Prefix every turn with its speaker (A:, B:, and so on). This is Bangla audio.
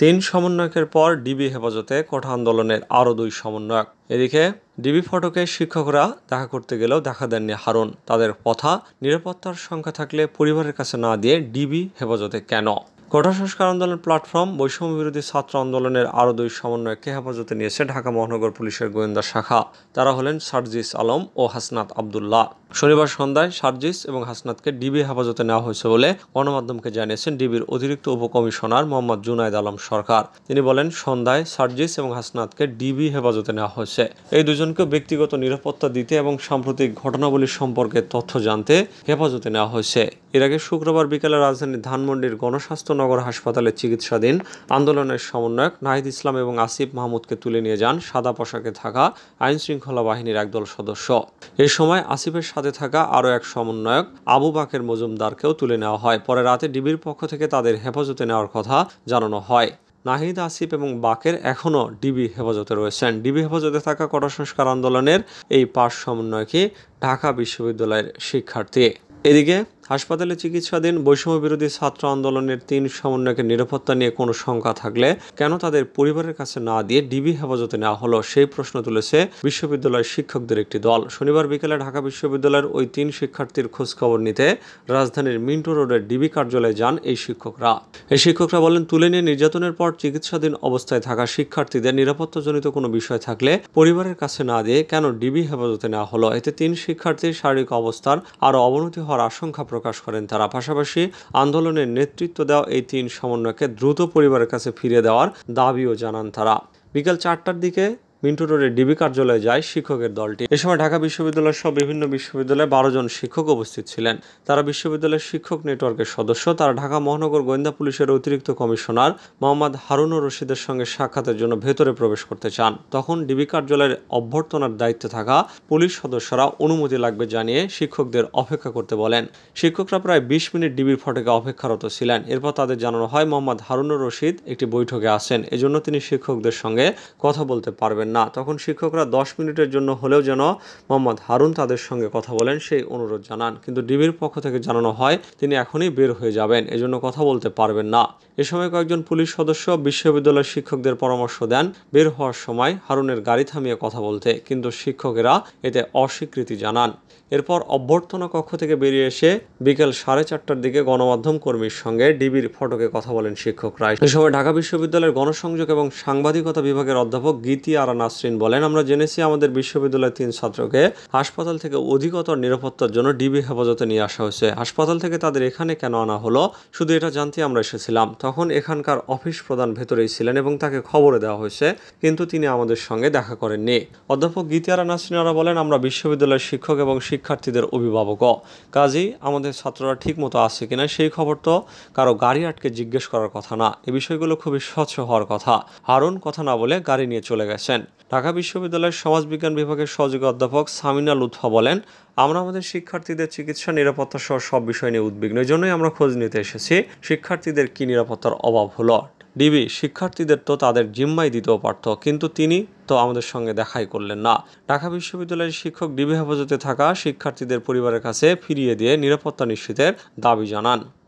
A: তিন সমন্বয়কের পর ডিবি হেফাজতে কোঠা আন্দোলনের আরও দুই সমন্বয়ক এদিকে ডিবি ফটকে শিক্ষকরা দেখা করতে গেলেও দেখা দেননি হারুন তাদের পথা নিরাপত্তার সংখ্যা থাকলে পরিবারের কাছে না দিয়ে ডিবি হেফাজতে কেন কোটা সংস্কার আন্দোলন প্ল্যাটফর্ম বৈষম্য বিরোধী ছাত্র আন্দোলনের আরও দুই সমন্বয়কে হেফাজতে নিয়েছে ঢাকা মহানগর পুলিশের গোয়েন্দা শাখা তারা হলেন সার্জিস আলম ও হাসনাত আবদুল্লাহ শনিবার সন্ধ্যায় সার্জিস এবং হাসনাতকে ডিবি হেফাজতে নেওয়া হয়েছে বলে গণমাধ্যমকে জানিয়েছেন ডিবির অতিরিক্ত উপকমিশনার মোহাম্মদ জুনায়দ আলম সরকার তিনি বলেন সন্ধ্যায় সার্জিস এবং হাসনাতকে ডিবি হেফাজতে নেওয়া হয়েছে এই দুজনকে ব্যক্তিগত নিরাপত্তা দিতে এবং সাম্প্রতিক ঘটনাবলী সম্পর্কে তথ্য জানতে হেফাজতে নেওয়া হয়েছে এর আগে শুক্রবার বিকেলে রাজধানীর ধানমন্ডির গণস্বাস্থ্যনগর হাসপাতালে চিকিৎসাধীন আন্দোলনের সমন্বয়ক নাহিদ ইসলাম এবং আসিফ মাহমুদকে তুলে নিয়ে যান সাদা পোশাকে থাকা আইনশৃঙ্খলা বাহিনীর একদল সদস্য এ সময় আসিফের সাথে থাকা আরও এক সমন্বয়ক আবু বাকের মজুমদারকেও তুলে নেওয়া হয় পরে রাতে ডিবির পক্ষ থেকে তাদের হেফাজতে নেওয়ার কথা জানানো হয় নাহিদ আসিফ এবং বাকের এখনও ডিবি হেফাজতে রয়েছেন ডিবি হেফাজতে থাকা কটা সংস্কার আন্দোলনের এই পাঠ সমন্বয়কে ঢাকা বিশ্ববিদ্যালয়ের শিক্ষার্থী এদিকে হাসপাতালে চিকিৎসাধীন বৈষম্যবিরোধী ছাত্র আন্দোলনের তিন সমন্বয়কে নিরাপত্তা নিয়ে কোনো শঙ্কা থাকলে কেন তাদের পরিবারের কাছে না দিয়ে ডিবি হেফাজতে নেওয়া হলো সেই প্রশ্ন তুলেছে বিশ্ববিদ্যালয়ের শিক্ষকদের একটি দল শনিবার বিকেলে ঢাকা বিশ্ববিদ্যালয়ের ওই তিন শিক্ষার্থীর খোঁজখবর নিতে রাজধানীর মিন্টো রোডের ডিবি কার্যালয়ে যান এই শিক্ষকরা এই শিক্ষকরা বলেন তুলে নিয়ে নির্যাতনের পর চিকিৎসাধীন অবস্থায় থাকা শিক্ষার্থীদের নিরাপত্তাজনিত কোনো বিষয় থাকলে পরিবারের কাছে না দিয়ে কেন ডিবি হেফাজতে নেওয়া হলো এতে তিন শিক্ষার্থীর শারীরিক অবস্থার আরও অবনতি হওয়ার আশঙ্কা প্রকাশ করেন তারা পাশাপাশি আন্দোলনের নেতৃত্ব দেওয়া এই তিন সমন্বয়কে দ্রুত পরিবারের কাছে ফিরে দেওয়ার দাবিও জানান তারা বিকাল চারটার দিকে মিন্টু রোডে ডিবি কার্যালয়ে যায় শিক্ষকের দলটি এ সময় ঢাকা বিশ্ববিদ্যালয় সহ বিভিন্ন বিশ্ববিদ্যালয়ে বারো জন শিক্ষক উপস্থিত ছিলেন তারা বিশ্ববিদ্যালয়ের শিক্ষক নেটওয়ার্কের সদস্য তারা ঢাকা মহানগর গোয়েন্দা পুলিশের অতিরিক্ত কমিশনার মোহাম্মদ হারুন রশিদের সঙ্গে সাক্ষাতের জন্য ভেতরে প্রবেশ করতে চান তখন ডিবি কার্যালয়ের অভ্যর্থনার দায়িত্বে থাকা পুলিশ সদস্যরা অনুমতি লাগবে জানিয়ে শিক্ষকদের অপেক্ষা করতে বলেন শিক্ষকরা প্রায় বিশ মিনিট ডিবির ফটকে অপেক্ষারত ছিলেন এরপর তাদের জানানো হয় মোহাম্মদ হারুন রশিদ একটি বৈঠকে আসেন এজন্য তিনি শিক্ষকদের সঙ্গে কথা বলতে পারবেন না তখন শিক্ষকরা দশ মিনিটের জন্য হলেও যেন মোহাম্মদ হারুন তাদের সঙ্গে কথা বলেন সেই অনুরোধ জানান কিন্তু ডিবির পক্ষ থেকে জানানো হয় তিনি এখনই বের হয়ে যাবেন এজন্য কথা বলতে পারবেন না এ সময় কয়েকজন পুলিশ সদস্য বিশ্ববিদ্যালয়ের শিক্ষকদের পরামর্শ দেন বের হওয়ার সময় হারুনের গাড়ি থামিয়ে কথা বলতে কিন্তু শিক্ষকেরা এতে অস্বীকৃতি জানান এরপর অভ্যর্থনা কক্ষ থেকে বেরিয়ে এসে বিকেল সাড়ে চারটার দিকে গণমাধ্যম কর্মীর সঙ্গে ডিবির ফটকে কথা বলেন শিক্ষকরা এ সময় ঢাকা বিশ্ববিদ্যালয়ের গণসংযোগ এবং সাংবাদিকতা বিভাগের অধ্যাপক গীতি আরা নাসরিন বলেন আমরা জেনেছি আমাদের বিশ্ববিদ্যালয়ের তিন ছাত্রকে হাসপাতাল থেকে অধিকতর নিরাপত্তার জন্য ডিবি হেফাজতে নিয়ে আসা হয়েছে হাসপাতাল থেকে তাদের এখানে কেন আনা হলো শুধু এটা জানতে আমরা এসেছিলাম তখন এখানকার অফিস প্রধান ভেতরেই ছিলেন এবং তাকে খবরে দেওয়া হয়েছে কিন্তু তিনি আমাদের সঙ্গে দেখা করেননি অধ্যাপক গীতিয়ারা নাসরিনারা বলেন আমরা বিশ্ববিদ্যালয়ের শিক্ষক এবং শিক্ষার্থীদের অভিভাবকও কাজেই আমাদের ছাত্ররা ঠিক মতো আছে কিনা সেই খবর তো কারো গাড়ি আটকে জিজ্ঞেস করার কথা না এ বিষয়গুলো খুবই স্বচ্ছ হওয়ার কথা হারুন কথা না বলে গাড়ি নিয়ে চলে গেছেন ঢাকা বিশ্ববিদ্যালয়ের সমাজবিজ্ঞান বিভাগের সহযোগী অধ্যাপক সামিনা লুৎফা বলেন আমরা আমাদের শিক্ষার্থীদের চিকিৎসা নিরাপত্তা সহ সব বিষয় নিয়ে উদ্বিগ্ন জন্যই আমরা খোঁজ নিতে এসেছি শিক্ষার্থীদের কি নিরাপত্তার অভাব হলো ডিবি শিক্ষার্থীদের তো তাদের জিম্মাই দিতেও পারত কিন্তু তিনি তো আমাদের সঙ্গে দেখাই করলেন না ঢাকা বিশ্ববিদ্যালয়ের শিক্ষক ডিবি হেফাজতে থাকা শিক্ষার্থীদের পরিবারের কাছে ফিরিয়ে দিয়ে নিরাপত্তা নিশ্চিতের দাবি জানান